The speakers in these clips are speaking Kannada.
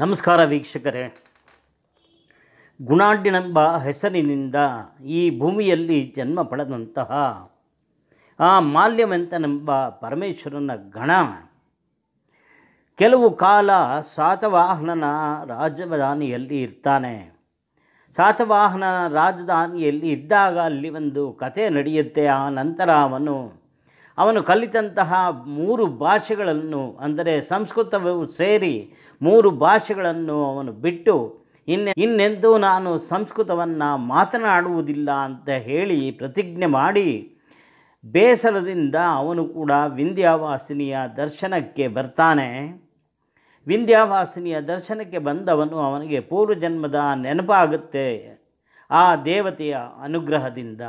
ನಮಸ್ಕಾರ ವೀಕ್ಷಕರೇ ಗುಣಾಢ್ಯನೆಂಬ ಹೆಸರಿನಿಂದ ಈ ಭೂಮಿಯಲ್ಲಿ ಜನ್ಮ ಪಡೆದಂತಹ ಆ ಮಾಲ್ಯವೆಂತನೆಂಬ ಪರಮೇಶ್ವರನ ಗಣ ಕೆಲವು ಕಾಲ ಸಾತವಾಹನನ ರಾಜಧಾನಿಯಲ್ಲಿ ಇರ್ತಾನೆ ಸಾತವಾಹನ ರಾಜಧಾನಿಯಲ್ಲಿ ಇದ್ದಾಗ ಅಲ್ಲಿ ಒಂದು ಕತೆ ನಡೆಯುತ್ತೆ ಆ ನಂತರ ಅವನು ಅವನು ಕಲಿತಂತಹ ಮೂರು ಭಾಷೆಗಳನ್ನು ಅಂದರೆ ಸಂಸ್ಕೃತವು ಸೇರಿ ಮೂರು ಭಾಷೆಗಳನ್ನು ಅವನು ಬಿಟ್ಟು ಇನ್ನೆ ಇನ್ನೆಂದೂ ನಾನು ಸಂಸ್ಕೃತವನ್ನು ಮಾತನಾಡುವುದಿಲ್ಲ ಅಂತ ಹೇಳಿ ಪ್ರತಿಜ್ಞೆ ಮಾಡಿ ಬೇಸರದಿಂದ ಅವನು ಕೂಡ ವಿಂಧ್ಯಾವಾಸಿನಿಯ ದರ್ಶನಕ್ಕೆ ಬರ್ತಾನೆ ವಿಂಧ್ಯಾವಾಸಿನಿಯ ದರ್ಶನಕ್ಕೆ ಬಂದವನು ಅವನಿಗೆ ಪೂರ್ವಜನ್ಮದ ನೆನಪಾಗುತ್ತೆ ಆ ದೇವತೆಯ ಅನುಗ್ರಹದಿಂದ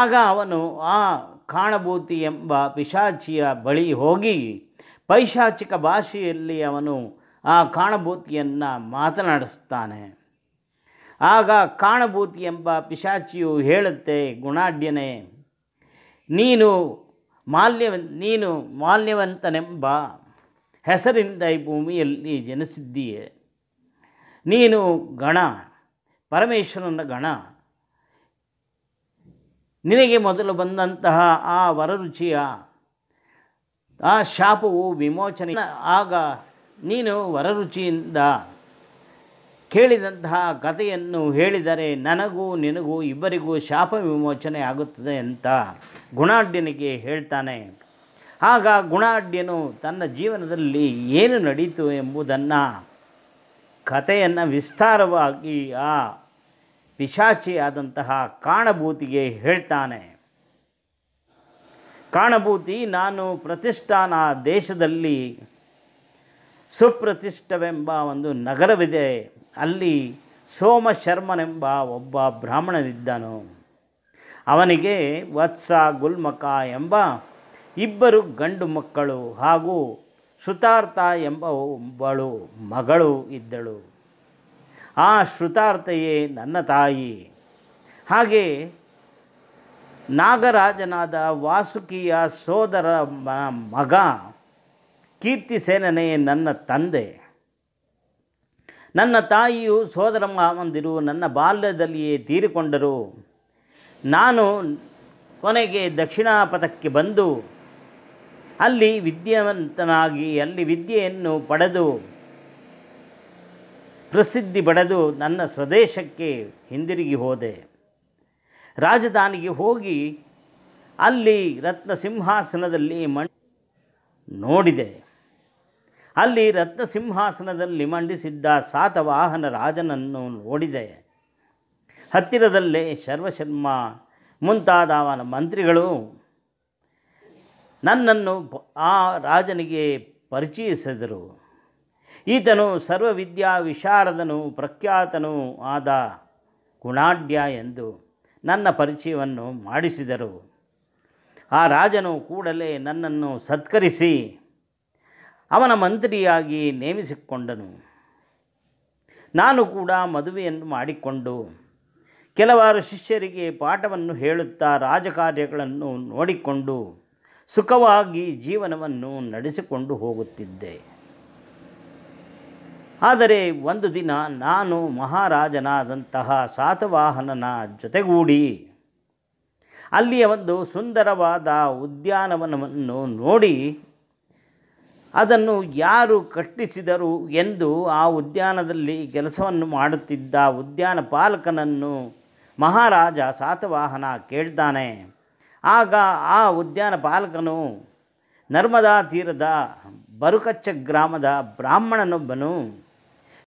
ಆಗ ಅವನು ಆ ಕಾಣಭೂತಿ ಎಂಬ ಪಿಶಾಚಿಯ ಬಳಿ ಹೋಗಿ ಪೈಶಾಚಿಕ ಭಾಷೆಯಲ್ಲಿ ಅವನು ಆ ಕಾಣಭೂತಿಯನ್ನು ಮಾತನಾಡಿಸ್ತಾನೆ ಆಗ ಕಾಣಭೂತಿ ಎಂಬ ಪಿಶಾಚಿಯು ಹೇಳುತ್ತೆ ಗುಣಾಢ್ಯನೇ ನೀನು ಮಾಲ್ಯ ನೀನು ಮಾಲ್ಯವಂತನೆಂಬ ಹೆಸರಿಂದ ಈ ಭೂಮಿಯಲ್ಲಿ ಜನಿಸಿದ್ದೀಯೆ ನೀನು ಗಣ ಪರಮೇಶ್ವರನ ಗಣ ನಿನಗೆ ಮೊದಲು ಬಂದಂತಹ ಆ ವರರುಚಿಯ ಆ ಶಾಪವು ವಿಮೋಚನೆ ಆಗ ನೀನು ವರರುಚಿಯಿಂದ ಕೇಳಿದಂತಹ ಕಥೆಯನ್ನು ಹೇಳಿದರೆ ನನಗೂ ನಿನಗೂ ಇಬ್ಬರಿಗೂ ಶಾಪ ವಿಮೋಚನೆ ಆಗುತ್ತದೆ ಅಂತ ಗುಣಾಢ್ಯನಿಗೆ ಹೇಳ್ತಾನೆ ಆಗ ಗುಣಾಢ್ಯನು ತನ್ನ ಜೀವನದಲ್ಲಿ ಏನು ನಡೀತು ಎಂಬುದನ್ನು ಕಥೆಯನ್ನು ವಿಸ್ತಾರವಾಗಿ ಆ ಪಿಶಾಚಿಯಾದಂತಹ ಕಾಣಭೂತಿಗೆ ಹೇಳ್ತಾನೆ ಕಾಣಭೂತಿ ನಾನು ಪ್ರತಿಷ್ಠಾನ ದೇಶದಲ್ಲಿ ಸುಪ್ರತಿಷ್ಠವೆಂಬ ಒಂದು ನಗರವಿದೆ ಅಲ್ಲಿ ಸೋಮಶರ್ಮನೆಂಬ ಒಬ್ಬ ಬ್ರಾಹ್ಮಣನಿದ್ದನು ಅವನಿಗೆ ವತ್ಸ ಗುಲ್ಮಕ ಎಂಬ ಇಬ್ಬರು ಗಂಡು ಮಕ್ಕಳು ಹಾಗೂ ಸುತಾರ್ಥ ಎಂಬ ಒಬ್ಬಳು ಮಗಳು ಇದ್ದಳು ಆ ಶ್ರುತಾರ್ಥೆಯೇ ನನ್ನ ತಾಯಿ ಹಾಗೆ ನಾಗರಾಜನಾದ ವಾಸುಕಿಯ ಸೋದರ ಮಗ ಕೀರ್ತಿ ಸೇನನೇ ನನ್ನ ತಂದೆ ನನ್ನ ತಾಯಿಯು ಸೋದರ ಮಾವಂದಿರು ನನ್ನ ಬಾಲ್ಯದಲ್ಲಿಯೇ ತೀರಿಕೊಂಡರು ನಾನು ಕೊನೆಗೆ ದಕ್ಷಿಣಾಪಥಕ್ಕೆ ಬಂದು ಅಲ್ಲಿ ವಿದ್ಯಾವಂತನಾಗಿ ಅಲ್ಲಿ ವಿದ್ಯೆಯನ್ನು ಪಡೆದು ಪ್ರಸಿದ್ಧಿ ಪಡೆದು ನನ್ನ ಸ್ವದೇಶಕ್ಕೆ ಹಿಂದಿರುಗಿ ಹೋದೆ ರಾಜಧಾನಿಗೆ ಹೋಗಿ ಅಲ್ಲಿ ರತ್ನ ಸಿಂಹಾಸನದಲ್ಲಿ ಮಂಡ ನೋಡಿದೆ ಅಲ್ಲಿ ರತ್ನ ಸಿಂಹಾಸನದಲ್ಲಿ ಮಂಡಿಸಿದ್ದ ಸಾತವಾಹನ ರಾಜನನ್ನು ನೋಡಿದೆ ಹತ್ತಿರದಲ್ಲೇ ಶರ್ವಶರ್ಮ ಮುಂತಾದ ಅವನ ಮಂತ್ರಿಗಳು ನನ್ನನ್ನು ಆ ರಾಜನಿಗೆ ಪರಿಚಯಿಸಿದರು ಈತನು ಸರ್ವವಿದ್ಯಾ ವಿಶಾರದನು ಪ್ರಖ್ಯಾತನೂ ಆದ ಗುಣಾಢ್ಯ ಎಂದು ನನ್ನ ಪರಿಚಯವನ್ನು ಮಾಡಿಸಿದರು ಆ ರಾಜನು ಕೂಡಲೇ ನನ್ನನ್ನು ಸತ್ಕರಿಸಿ ಅವನ ಮಂತ್ರಿಯಾಗಿ ನೇಮಿಸಿಕೊಂಡನು ನಾನು ಕೂಡ ಮದುವೆಯನ್ನು ಮಾಡಿಕೊಂಡು ಕೆಲವಾರು ಶಿಷ್ಯರಿಗೆ ಪಾಠವನ್ನು ಹೇಳುತ್ತಾ ರಾಜಕಾರ್ಯಗಳನ್ನು ನೋಡಿಕೊಂಡು ಸುಖವಾಗಿ ಜೀವನವನ್ನು ನಡೆಸಿಕೊಂಡು ಹೋಗುತ್ತಿದ್ದೆ ಆದರೆ ಒಂದು ದಿನ ನಾನು ಮಹಾರಾಜನಾದಂತಹ ಸಾತವಾಹನನ ಜೊತೆಗೂಡಿ ಅಲ್ಲಿಯ ಒಂದು ಸುಂದರವಾದ ಉದ್ಯಾನವನವನ್ನು ನೋಡಿ ಅದನ್ನು ಯಾರು ಕಟ್ಟಿಸಿದರು ಎಂದು ಆ ಉದ್ಯಾನದಲ್ಲಿ ಕೆಲಸವನ್ನು ಮಾಡುತ್ತಿದ್ದ ಉದ್ಯಾನ ಪಾಲಕನನ್ನು ಮಹಾರಾಜ ಸಾತವಾಹನ ಕೇಳ್ತಾನೆ ಆಗ ಆ ಉದ್ಯಾನ ಪಾಲಕನು ನರ್ಮದಾ ತೀರದ ಬರುಕಚ್ಚ ಗ್ರಾಮದ ಬ್ರಾಹ್ಮಣನೊಬ್ಬನು